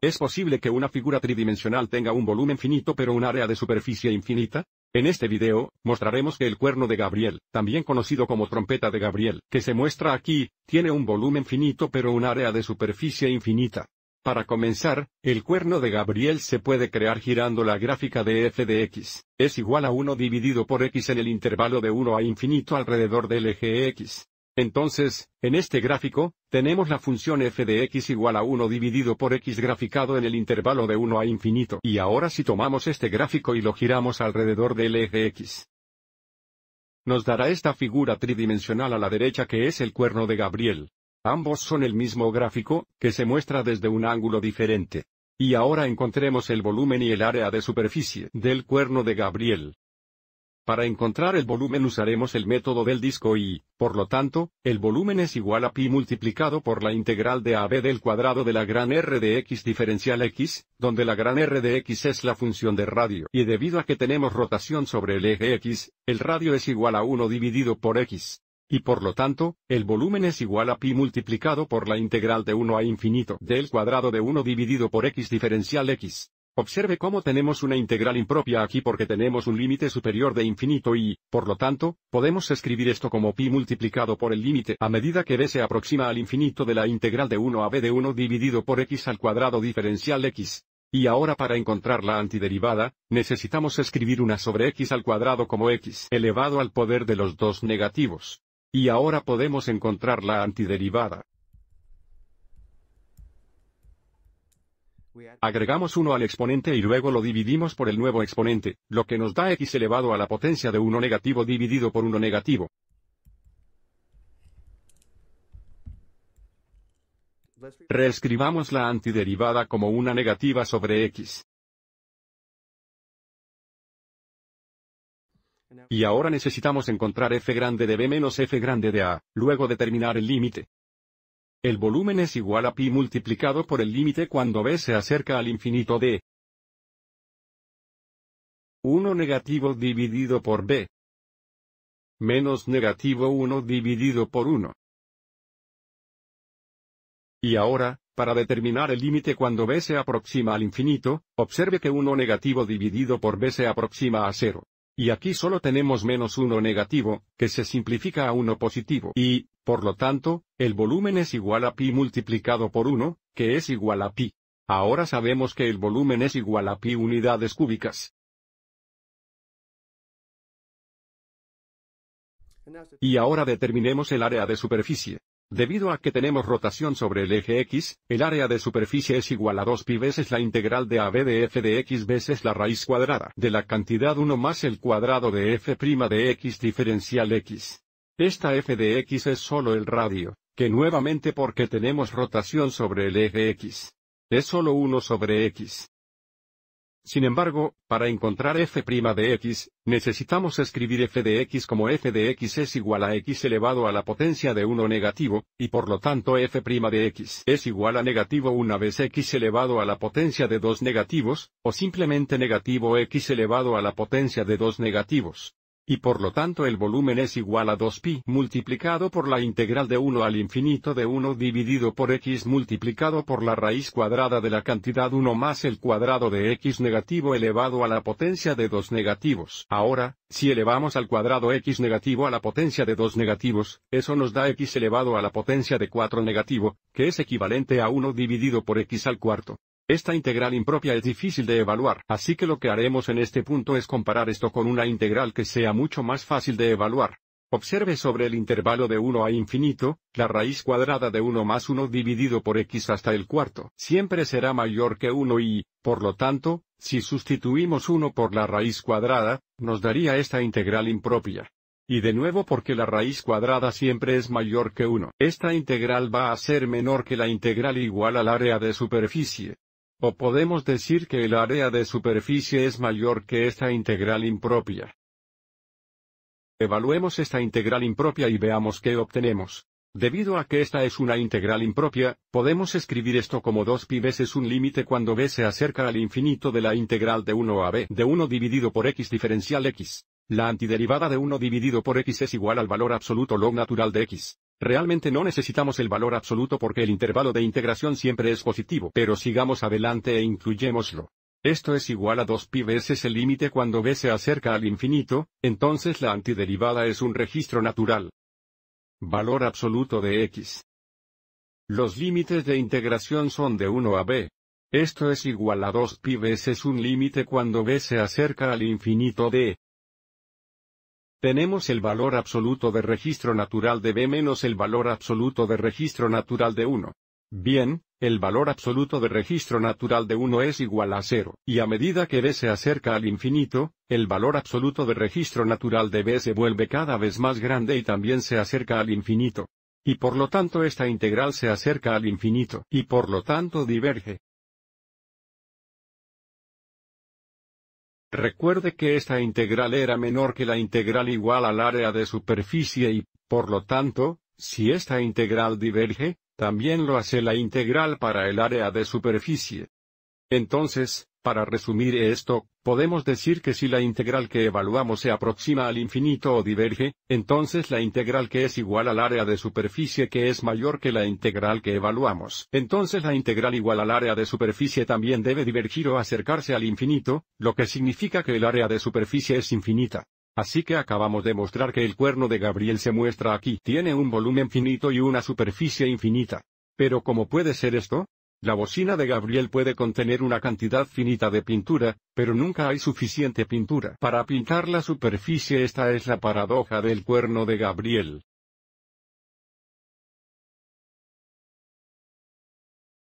¿Es posible que una figura tridimensional tenga un volumen finito pero un área de superficie infinita? En este video, mostraremos que el cuerno de Gabriel, también conocido como trompeta de Gabriel, que se muestra aquí, tiene un volumen finito pero un área de superficie infinita. Para comenzar, el cuerno de Gabriel se puede crear girando la gráfica de f de x, es igual a 1 dividido por x en el intervalo de 1 a infinito alrededor del eje x. Entonces, en este gráfico, tenemos la función f de x igual a 1 dividido por x graficado en el intervalo de 1 a infinito. Y ahora si tomamos este gráfico y lo giramos alrededor del eje x, nos dará esta figura tridimensional a la derecha que es el cuerno de Gabriel. Ambos son el mismo gráfico, que se muestra desde un ángulo diferente. Y ahora encontremos el volumen y el área de superficie del cuerno de Gabriel. Para encontrar el volumen usaremos el método del disco y, por lo tanto, el volumen es igual a pi multiplicado por la integral de AB del cuadrado de la gran R de x diferencial x, donde la gran R de x es la función de radio. Y debido a que tenemos rotación sobre el eje x, el radio es igual a 1 dividido por x. Y por lo tanto, el volumen es igual a pi multiplicado por la integral de 1 a infinito del cuadrado de 1 dividido por x diferencial x. Observe cómo tenemos una integral impropia aquí porque tenemos un límite superior de infinito y, por lo tanto, podemos escribir esto como pi multiplicado por el límite a medida que b se aproxima al infinito de la integral de 1 a b de 1 dividido por x al cuadrado diferencial x. Y ahora para encontrar la antiderivada, necesitamos escribir una sobre x al cuadrado como x elevado al poder de los dos negativos. Y ahora podemos encontrar la antiderivada. Agregamos 1 al exponente y luego lo dividimos por el nuevo exponente, lo que nos da x elevado a la potencia de 1 negativo dividido por 1 negativo. Reescribamos la antiderivada como una negativa sobre x. Y ahora necesitamos encontrar f grande de b menos f grande de a, luego determinar el límite. El volumen es igual a pi multiplicado por el límite cuando b se acerca al infinito de 1 negativo dividido por b menos negativo 1 dividido por 1. Y ahora, para determinar el límite cuando b se aproxima al infinito, observe que 1 negativo dividido por b se aproxima a 0. Y aquí solo tenemos menos 1 negativo, que se simplifica a 1 positivo. Y, por lo tanto, el volumen es igual a pi multiplicado por 1, que es igual a pi. Ahora sabemos que el volumen es igual a pi unidades cúbicas. Y ahora determinemos el área de superficie. Debido a que tenemos rotación sobre el eje X, el área de superficie es igual a 2pi veces la integral de AB de f de x veces la raíz cuadrada de la cantidad 1 más el cuadrado de f' de x diferencial x. Esta f de x es solo el radio, que nuevamente porque tenemos rotación sobre el eje x. Es solo 1 sobre x. Sin embargo, para encontrar f' de x, necesitamos escribir f de x como f de x es igual a x elevado a la potencia de 1 negativo, y por lo tanto f' de x es igual a negativo una vez x elevado a la potencia de 2 negativos, o simplemente negativo x elevado a la potencia de 2 negativos. Y por lo tanto el volumen es igual a 2pi multiplicado por la integral de 1 al infinito de 1 dividido por x multiplicado por la raíz cuadrada de la cantidad 1 más el cuadrado de x negativo elevado a la potencia de 2 negativos. Ahora, si elevamos al cuadrado x negativo a la potencia de 2 negativos, eso nos da x elevado a la potencia de 4 negativo, que es equivalente a 1 dividido por x al cuarto. Esta integral impropia es difícil de evaluar, así que lo que haremos en este punto es comparar esto con una integral que sea mucho más fácil de evaluar. Observe sobre el intervalo de 1 a infinito, la raíz cuadrada de 1 más 1 dividido por x hasta el cuarto siempre será mayor que 1 y, por lo tanto, si sustituimos 1 por la raíz cuadrada, nos daría esta integral impropia. Y de nuevo porque la raíz cuadrada siempre es mayor que 1. Esta integral va a ser menor que la integral igual al área de superficie. O podemos decir que el área de superficie es mayor que esta integral impropia. Evaluemos esta integral impropia y veamos qué obtenemos. Debido a que esta es una integral impropia, podemos escribir esto como 2pi veces un límite cuando b se acerca al infinito de la integral de 1 a b de 1 dividido por x diferencial x. La antiderivada de 1 dividido por x es igual al valor absoluto log natural de x. Realmente no necesitamos el valor absoluto porque el intervalo de integración siempre es positivo, pero sigamos adelante e incluyémoslo. Esto es igual a 2pi veces el límite cuando b se acerca al infinito, entonces la antiderivada es un registro natural. Valor absoluto de x. Los límites de integración son de 1 a b. Esto es igual a 2pi veces un límite cuando b se acerca al infinito de tenemos el valor absoluto de registro natural de b menos el valor absoluto de registro natural de 1. Bien, el valor absoluto de registro natural de 1 es igual a 0, y a medida que b se acerca al infinito, el valor absoluto de registro natural de b se vuelve cada vez más grande y también se acerca al infinito. Y por lo tanto esta integral se acerca al infinito, y por lo tanto diverge. Recuerde que esta integral era menor que la integral igual al área de superficie y, por lo tanto, si esta integral diverge, también lo hace la integral para el área de superficie. Entonces, para resumir esto, Podemos decir que si la integral que evaluamos se aproxima al infinito o diverge, entonces la integral que es igual al área de superficie que es mayor que la integral que evaluamos, entonces la integral igual al área de superficie también debe divergir o acercarse al infinito, lo que significa que el área de superficie es infinita. Así que acabamos de mostrar que el cuerno de Gabriel se muestra aquí. Tiene un volumen finito y una superficie infinita. Pero ¿cómo puede ser esto? La bocina de Gabriel puede contener una cantidad finita de pintura, pero nunca hay suficiente pintura para pintar la superficie. Esta es la paradoja del cuerno de Gabriel.